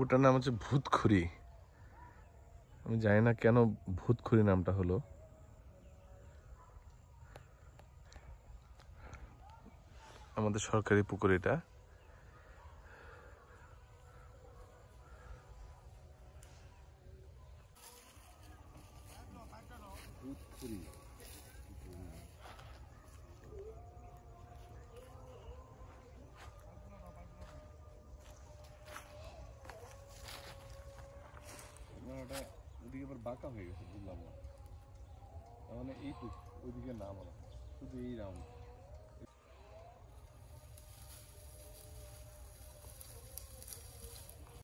ওটার নাম হচ্ছে ভূতখুরি আমি জানি না কেন ভূতখুরি নামটা হলো আমাদের সরকারি পুকুর এটা ভূতখুরি ওটা ওদিকে আবার বাঁকা হয়ে গেছে বুঝলাম না মানে এইটুক ওইদিকে নাম মানে শুধু এই রাউন্ড